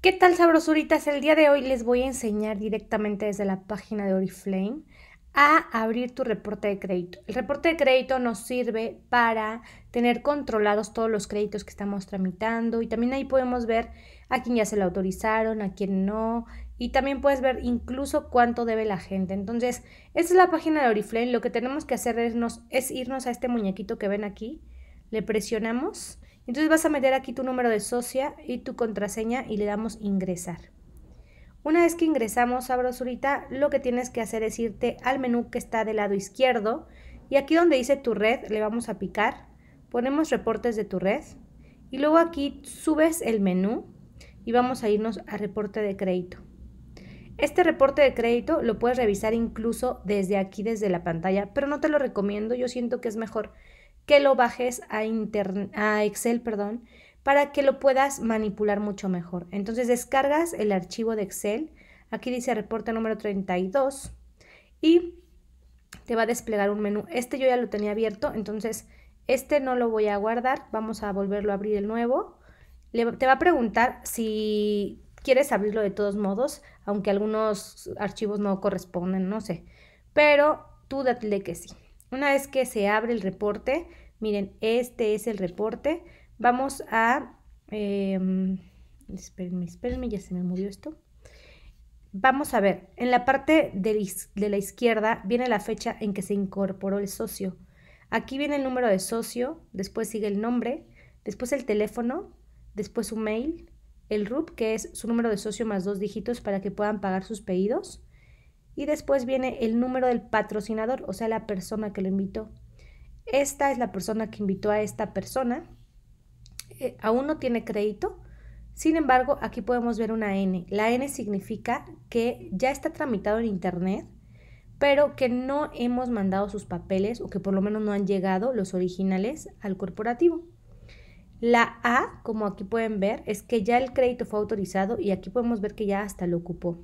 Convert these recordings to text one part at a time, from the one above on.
¿Qué tal sabrosuritas? El día de hoy les voy a enseñar directamente desde la página de Oriflame a abrir tu reporte de crédito. El reporte de crédito nos sirve para tener controlados todos los créditos que estamos tramitando y también ahí podemos ver a quién ya se lo autorizaron, a quién no y también puedes ver incluso cuánto debe la gente. Entonces, esta es la página de Oriflame. Lo que tenemos que hacer es, irnos a este muñequito que ven aquí, le presionamos entonces vas a meter aquí tu número de socia y tu contraseña y le damos ingresar. Una vez que ingresamos Brosurita, lo que tienes que hacer es irte al menú que está del lado izquierdo y aquí donde dice tu red le vamos a picar, ponemos reportes de tu red y luego aquí subes el menú y vamos a irnos a reporte de crédito. Este reporte de crédito lo puedes revisar incluso desde aquí, desde la pantalla, pero no te lo recomiendo, yo siento que es mejor que lo bajes a, a Excel, perdón, para que lo puedas manipular mucho mejor. Entonces descargas el archivo de Excel, aquí dice reporte número 32 y te va a desplegar un menú. Este yo ya lo tenía abierto, entonces este no lo voy a guardar, vamos a volverlo a abrir el nuevo. te va a preguntar si quieres abrirlo de todos modos, aunque algunos archivos no corresponden, no sé. Pero tú dale que sí. Una vez que se abre el reporte, miren, este es el reporte. Vamos a... Em, espérenme, espérenme, ya se me movió esto. Vamos a ver, en la parte de la izquierda viene la fecha en que se incorporó el socio. Aquí viene el número de socio, después sigue el nombre, después el teléfono, después su mail, el RUP, que es su número de socio más dos dígitos para que puedan pagar sus pedidos, y después viene el número del patrocinador, o sea, la persona que lo invitó. Esta es la persona que invitó a esta persona. Eh, aún no tiene crédito. Sin embargo, aquí podemos ver una N. La N significa que ya está tramitado en Internet, pero que no hemos mandado sus papeles o que por lo menos no han llegado los originales al corporativo. La A, como aquí pueden ver, es que ya el crédito fue autorizado y aquí podemos ver que ya hasta lo ocupó.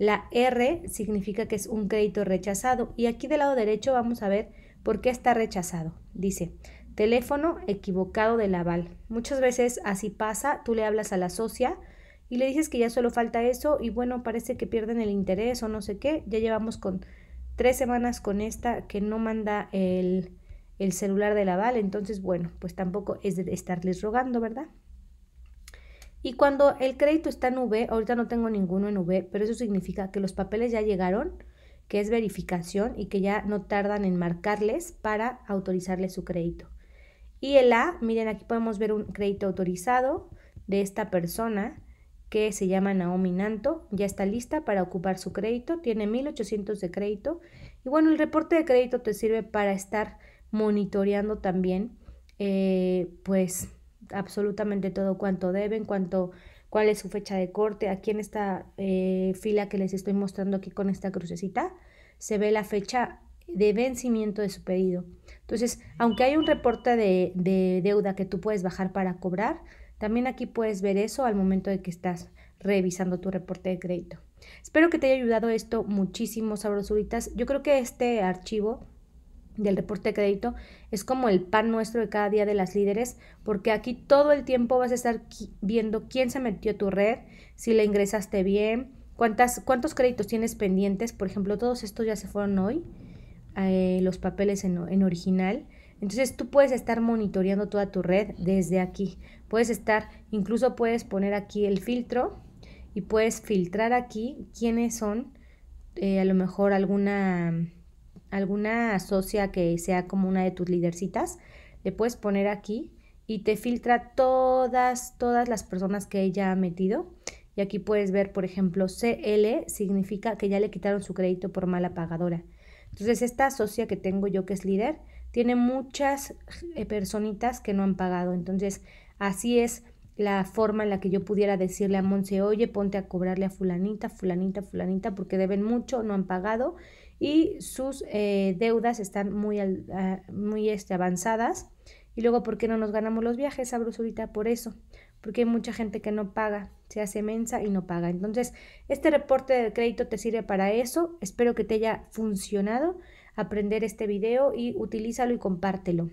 La R significa que es un crédito rechazado y aquí del lado derecho vamos a ver por qué está rechazado. Dice, teléfono equivocado del aval. Muchas veces así pasa, tú le hablas a la socia y le dices que ya solo falta eso y bueno, parece que pierden el interés o no sé qué. Ya llevamos con tres semanas con esta que no manda el, el celular del aval, entonces bueno, pues tampoco es de estarles rogando, ¿verdad? Y cuando el crédito está en V, ahorita no tengo ninguno en V, pero eso significa que los papeles ya llegaron, que es verificación y que ya no tardan en marcarles para autorizarles su crédito. Y el A, miren, aquí podemos ver un crédito autorizado de esta persona que se llama Naomi Nanto, ya está lista para ocupar su crédito, tiene 1800 de crédito y bueno, el reporte de crédito te sirve para estar monitoreando también eh, pues absolutamente todo cuánto deben, cuál es su fecha de corte. Aquí en esta eh, fila que les estoy mostrando aquí con esta crucecita, se ve la fecha de vencimiento de su pedido. Entonces, aunque hay un reporte de, de deuda que tú puedes bajar para cobrar, también aquí puedes ver eso al momento de que estás revisando tu reporte de crédito. Espero que te haya ayudado esto muchísimo, sabrosuritas. Yo creo que este archivo del reporte de crédito es como el pan nuestro de cada día de las líderes, porque aquí todo el tiempo vas a estar viendo quién se metió a tu red, si le ingresaste bien, cuántas, cuántos créditos tienes pendientes, por ejemplo, todos estos ya se fueron hoy, eh, los papeles en, original. Entonces tú puedes estar monitoreando toda tu red desde aquí. Puedes estar, incluso puedes poner aquí el filtro y puedes filtrar aquí quiénes son, eh, a lo mejor alguna alguna socia que sea como una de tus lidercitas, le puedes poner aquí y te filtra todas, todas las personas que ella ha metido. Y aquí puedes ver, por ejemplo, CL significa que ya le quitaron su crédito por mala pagadora. Entonces, esta socia que tengo yo, que es líder, tiene muchas eh, personitas que no han pagado. Entonces, así es la forma en la que yo pudiera decirle a Monse, oye, ponte a cobrarle a fulanita, fulanita, fulanita, porque deben mucho, no han pagado y sus eh, deudas están muy, ah, muy este, avanzadas. Y luego, ¿por qué no nos ganamos los viajes a ahorita Por eso, porque hay mucha gente que no paga, se hace mensa y no paga. Entonces, este reporte de crédito te sirve para eso. Espero que te haya funcionado aprender este video y utilízalo y compártelo.